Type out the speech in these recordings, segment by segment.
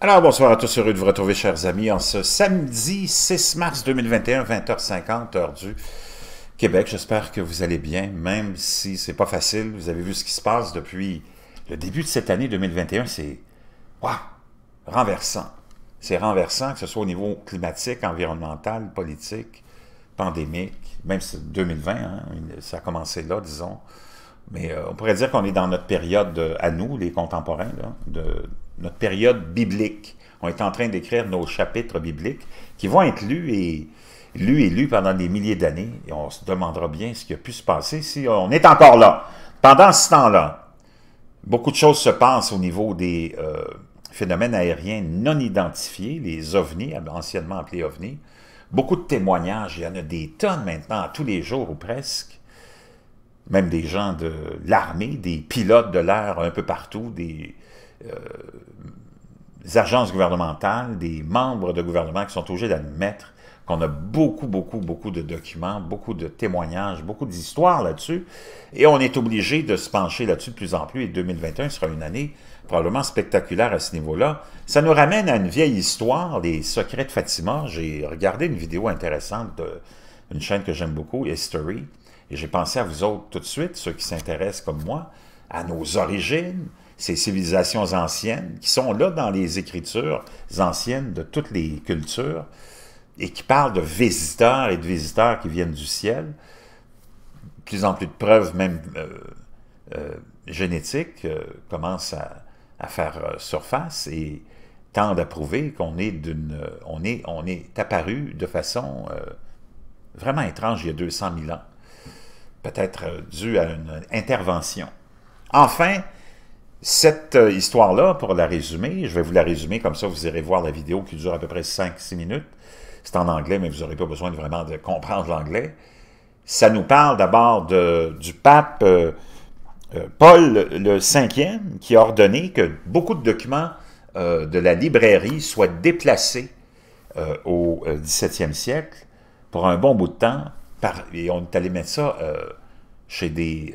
Alors, bonsoir à tous, heureux de vous retrouver, chers amis, en ce samedi 6 mars 2021, 20h50, heure du Québec. J'espère que vous allez bien, même si c'est pas facile. Vous avez vu ce qui se passe depuis le début de cette année 2021, c'est waouh, renversant. C'est renversant, que ce soit au niveau climatique, environnemental, politique, pandémique, même si 2020, hein, ça a commencé là, disons. Mais euh, on pourrait dire qu'on est dans notre période, à nous, les contemporains, de notre période biblique. On est en train d'écrire nos chapitres bibliques qui vont être lus et lus et lus pendant des milliers d'années. Et on se demandera bien ce qui a pu se passer si on est encore là. Pendant ce temps-là, beaucoup de choses se passent au niveau des euh, phénomènes aériens non identifiés, les ovnis, anciennement appelés ovnis. Beaucoup de témoignages, il y en a des tonnes maintenant, tous les jours ou presque même des gens de l'armée, des pilotes de l'air un peu partout, des euh, agences gouvernementales, des membres de gouvernement qui sont obligés d'admettre qu'on a beaucoup, beaucoup, beaucoup de documents, beaucoup de témoignages, beaucoup d'histoires là-dessus, et on est obligé de se pencher là-dessus de plus en plus, et 2021 sera une année probablement spectaculaire à ce niveau-là. Ça nous ramène à une vieille histoire, les secrets de Fatima. J'ai regardé une vidéo intéressante d'une chaîne que j'aime beaucoup, History, et j'ai pensé à vous autres tout de suite, ceux qui s'intéressent comme moi, à nos origines, ces civilisations anciennes, qui sont là dans les écritures anciennes de toutes les cultures, et qui parlent de visiteurs et de visiteurs qui viennent du ciel, plus en plus de preuves, même euh, euh, génétiques, euh, commencent à, faire surface et tendent à prouver qu'on est, on est, on est apparu de façon vraiment étrange il y a 200 000 ans, peut-être dû à une intervention. Enfin, cette euh, histoire-là, pour la résumer, je vais vous la résumer comme ça, vous irez voir la vidéo qui dure à peu près 5-6 minutes. C'est en anglais, mais vous n'aurez pas besoin vraiment de comprendre l'anglais. Ça nous parle d'abord du pape euh, euh, Paul le V qui a ordonné que beaucoup de documents de la librairie soient déplacés au 17e siècle pour un bon bout de temps. et on est allé mettre ça chez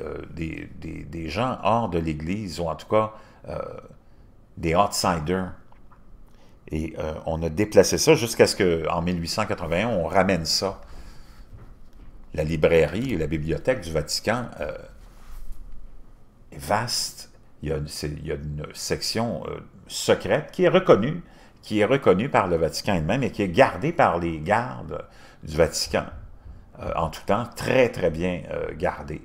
euh, des, des, gens hors de l'Église, ou en tout cas euh, des outsiders. Et euh, on a déplacé ça jusqu'à ce qu'en 1881, on ramène ça. La librairie et la bibliothèque du Vatican est vaste. Il y a, une section secrète qui est reconnue, qui est reconnue par le Vatican elle-même et qui est gardée par les gardes du Vatican. Euh, en tout temps, très, très bien euh, gardé.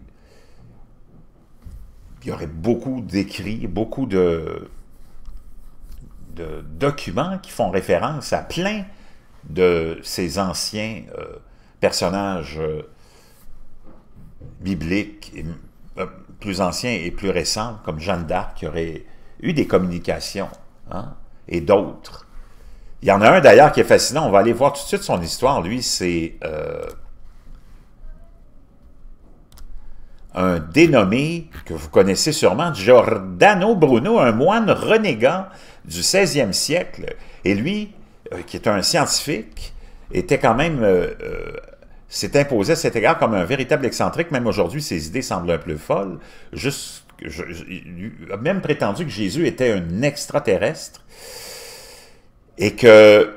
Il y aurait beaucoup d'écrits, beaucoup de, documents qui font référence à plein de ces anciens euh, personnages bibliques, plus anciens et plus récents, comme Jeanne d'Arc, qui aurait eu des communications, hein, et d'autres. Il y en a un d'ailleurs qui est fascinant, on va aller voir tout de suite son histoire, lui, c'est... un dénommé que vous connaissez sûrement, Giordano Bruno, un moine renégat du 16e siècle. Et lui, euh, qui est un scientifique, était quand même... Euh, euh, s'est imposé à cet égard comme un véritable excentrique. Même aujourd'hui, ses idées semblent un peu folles. Juste, il a même prétendu que Jésus était un extraterrestre et que,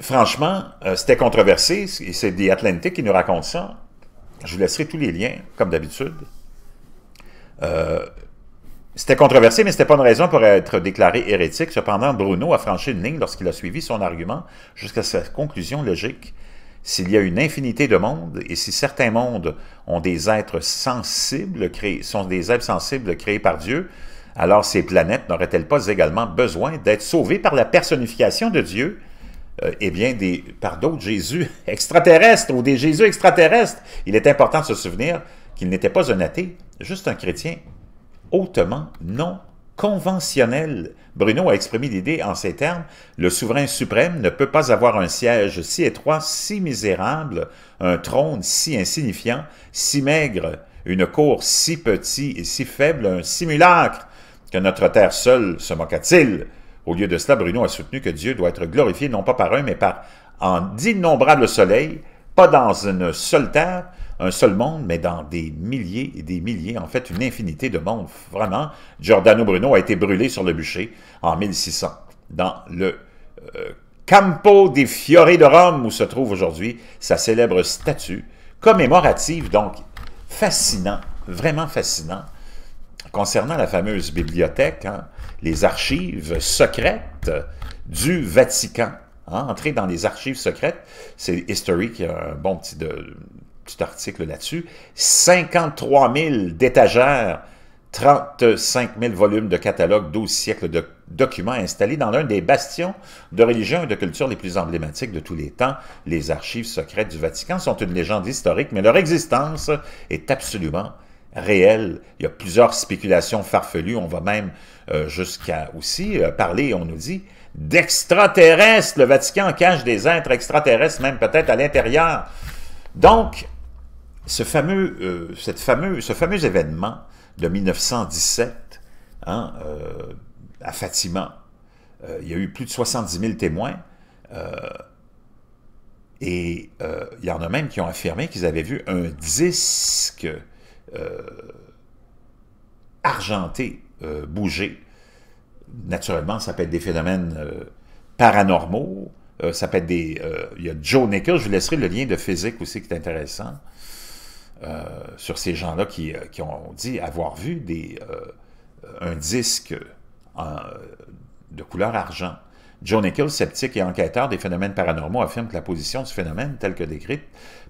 franchement, c'était controversé. C'est des Atlantiques qui nous racontent ça je vous laisserai tous les liens, comme d'habitude. Euh, c'était controversé, mais ce n'était pas une raison pour être déclaré hérétique. Cependant, Bruno a franchi une ligne lorsqu'il a suivi son argument jusqu'à sa conclusion logique. S'il y a une infinité de mondes, et si certains mondes ont des êtres sensibles créés, sont des êtres sensibles créés par Dieu, alors ces planètes n'auraient-elles pas également besoin d'être sauvées par la personnification de Dieu et euh, eh bien, des, par d'autres Jésus extraterrestres ou des Jésus extraterrestres. Il est important de se souvenir qu'il n'était pas un athée, juste un chrétien hautement non conventionnel. Bruno a exprimé l'idée en ces termes, le souverain suprême ne peut pas avoir un siège si étroit, si misérable, un trône si insignifiant, si maigre, une cour si petite et si faible, un simulacre, que notre terre seule se moqua-t-il au lieu de cela, Bruno a soutenu que Dieu doit être glorifié non pas par un, mais par en d'innombrables soleils, pas dans une seule terre, un seul monde, mais dans des milliers et des milliers, en fait une infinité de mondes. Vraiment, Giordano Bruno a été brûlé sur le bûcher en 1600, dans le euh, Campo des Fiori de Rome, où se trouve aujourd'hui sa célèbre statue commémorative, donc fascinant, vraiment fascinant, concernant la fameuse bibliothèque, hein, les archives secrètes du Vatican. Hein, entrer dans les archives secrètes, c'est History qui a un bon petit, article là-dessus. 53 000 d'étagères, 35 000 volumes de catalogues, 12 siècles de documents installés dans l'un des bastions de religion et de culture les plus emblématiques de tous les temps. Les archives secrètes du Vatican sont une légende historique, mais leur existence est absolument réel. Il y a plusieurs spéculations farfelues. On va même euh, jusqu'à aussi euh, parler, on nous dit, d'extraterrestres. Le Vatican cache des êtres extraterrestres, même peut-être à l'intérieur. Donc, ce fameux, euh, cette ce fameux événement de 1917 hein, à Fatima, il y a eu plus de 70 000 témoins. et il y en a même qui ont affirmé qu'ils avaient vu un disque euh, argenté, euh, bouger. Naturellement, ça peut être des phénomènes euh, paranormaux, ça peut être des... il y a Joe Nichols, je vous laisserai le lien de physique aussi qui est intéressant, sur ces gens-là qui, ont dit avoir vu des, un disque de couleur argent. Joe Nichols, sceptique et enquêteur des phénomènes paranormaux, affirme que la position du phénomène, telle que décrite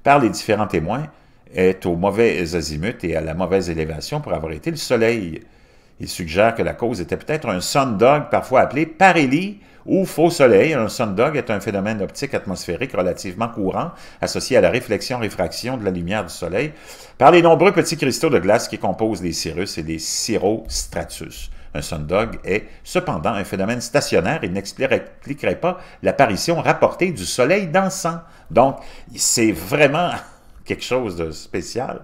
par les différents témoins, est aux mauvais azimut et à la mauvaise élévation pour avoir été le Soleil. Il suggère que la cause était peut-être un dog » parfois appelé parélie ou faux soleil. Un dog » est un phénomène optique atmosphérique relativement courant associé à la réflexion-réfraction de la lumière du soleil par les nombreux petits cristaux de glace qui composent les cirrus et les cirrostratus. Un dog » est cependant un phénomène stationnaire et n'expliquerait pas l'apparition rapportée du soleil dansant. Donc, c'est vraiment quelque chose de spécial.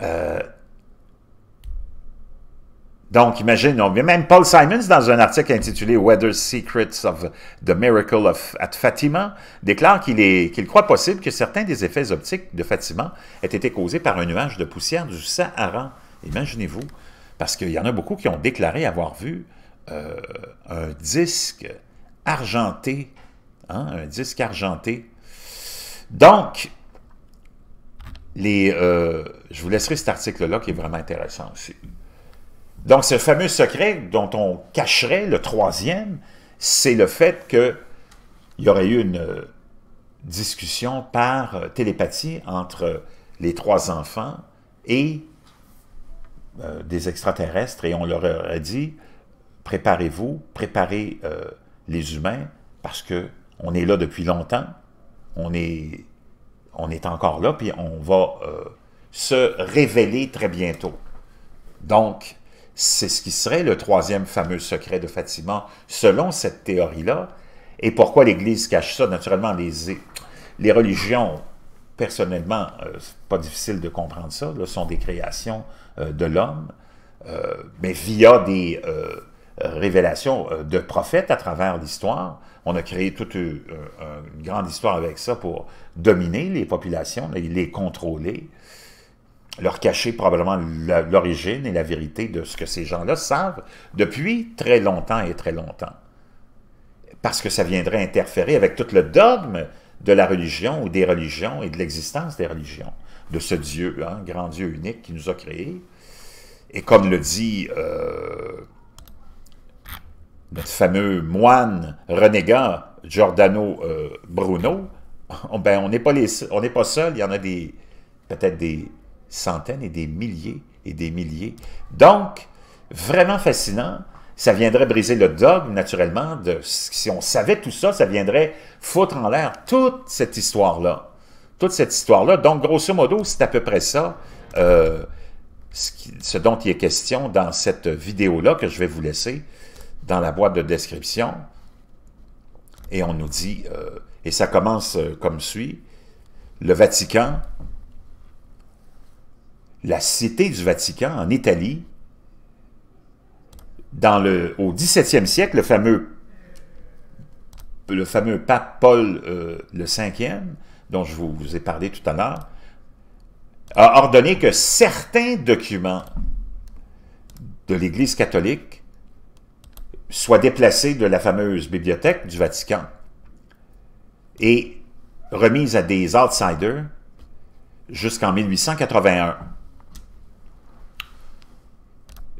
Euh, donc, imaginez, même Paul Simons, dans un article intitulé Weather Secrets of the Miracle of, at Fatima, déclare qu'il qu'il croit possible que certains des effets optiques de Fatima aient été causés par un nuage de poussière du Sahara. Imaginez-vous, parce qu'il y en a beaucoup qui ont déclaré avoir vu euh, un disque argenté, hein, un disque argenté. Donc, euh, je vous laisserai cet article-là qui est vraiment intéressant aussi. Donc, ce fameux secret dont on cacherait le troisième, c'est le fait qu'il y aurait eu une euh, discussion par euh, télépathie entre les trois enfants et des extraterrestres et on leur aurait dit préparez-vous, préparez les humains parce que on est là depuis longtemps, on est on est encore là, puis on va euh, se révéler très bientôt. Donc, c'est ce qui serait le troisième fameux secret de Fatima, selon cette théorie-là. Et pourquoi l'Église cache ça? Naturellement, les, les religions, personnellement, euh, ce n'est pas difficile de comprendre ça, là, sont des créations euh, de l'homme, mais via des euh, révélation euh, de prophètes à travers l'histoire. On a créé toute euh, une, grande histoire avec ça pour dominer les populations, les, contrôler, leur cacher probablement l'origine et la vérité de ce que ces gens-là savent depuis très longtemps et très longtemps. Parce que ça viendrait interférer avec tout le dogme de la religion ou des religions et de l'existence des religions, de ce Dieu, un hein, grand Dieu unique qui nous a créés. Et comme le dit fameux moine renégat Giordano euh, Bruno, ben, on, ben, n'est pas, pas seul, il y en a des peut-être des centaines et des milliers et des milliers. Donc, vraiment fascinant, ça viendrait briser le dogme, naturellement, de, si on savait tout ça, ça viendrait foutre en l'air toute cette histoire-là. Toute cette histoire-là. Donc, grosso modo, c'est à peu près ça, euh, ce, dont il est question dans cette vidéo-là que je vais vous laisser dans la boîte de description et on nous dit, euh, et ça commence euh, comme suit, le Vatican, la cité du Vatican en Italie, dans le, au XVIIe siècle, le fameux, le fameux pape Paul V, euh, le dont je vous ai parlé tout à l'heure, a ordonné que certains documents de l'Église catholique soit déplacée de la fameuse bibliothèque du Vatican et remise à des outsiders jusqu'en 1881.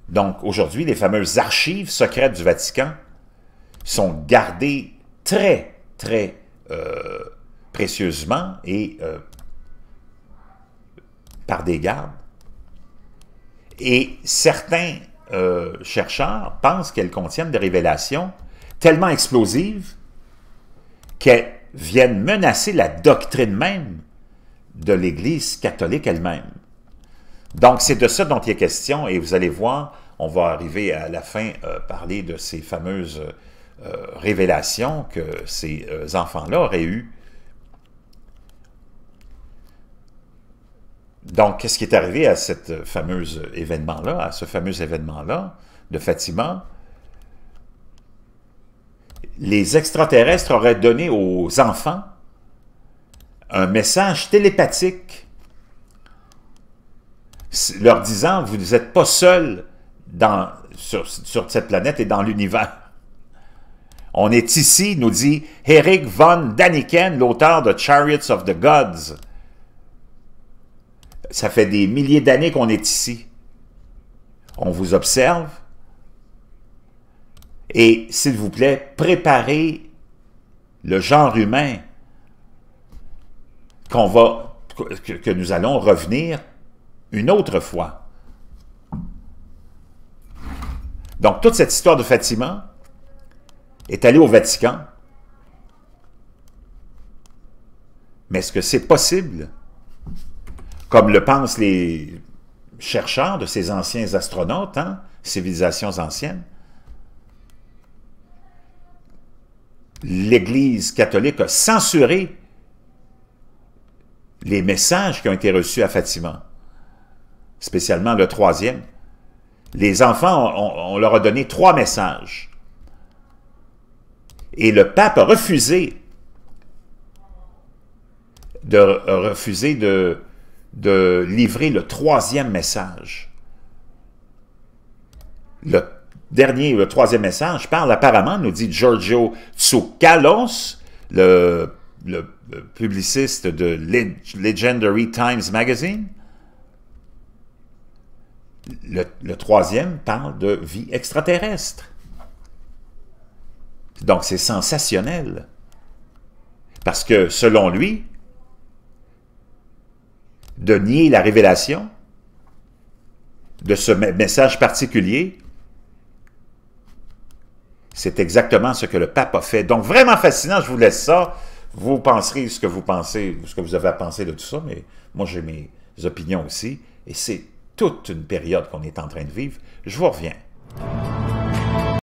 Donc aujourd'hui, les fameuses archives secrètes du Vatican sont gardées très, très euh, précieusement et euh, par des gardes. Et certains euh, chercheurs pensent qu'elles contiennent des révélations tellement explosives qu'elles viennent menacer la doctrine même de l'Église catholique elle-même. Donc, c'est de ça dont il est question, et vous allez voir, on va arriver à la fin euh, parler de ces fameuses euh, révélations que ces enfants-là auraient eues Donc, qu'est-ce qui est arrivé à ce fameux événement-là, à ce fameux événement-là de Fatima? Les extraterrestres auraient donné aux enfants un message télépathique leur disant « Vous n'êtes pas seuls sur, sur cette planète et dans l'univers. » On est ici, nous dit Eric von Daniken, l'auteur de Chariots of the Gods. Ça fait des milliers d'années qu'on est ici. On vous observe. Et s'il vous plaît, préparez le genre humain qu'on va, que, que nous allons revenir une autre fois. Donc, toute cette histoire de Fatima est allée au Vatican. Mais est-ce que c'est possible comme le pensent les chercheurs de ces anciens astronautes, hein, civilisations anciennes. L'Église catholique a censuré les messages qui ont été reçus à Fatima, spécialement le troisième. Les enfants, on, leur a donné trois messages. Et le pape a refusé de, a refusé de de livrer le troisième message. Le dernier, le troisième message parle apparemment, nous dit Giorgio Tsoukalos, le, le, publiciste de Legendary Times Magazine. le troisième parle de vie extraterrestre. Donc c'est sensationnel. Parce que selon lui, de nier la révélation de ce message particulier, c'est exactement ce que le pape a fait. Donc, vraiment fascinant, je vous laisse ça. Vous penserez ce que vous pensez, ce que vous avez à penser de tout ça, mais moi, j'ai mes opinions aussi. Et c'est toute une période qu'on est en train de vivre. Je vous reviens.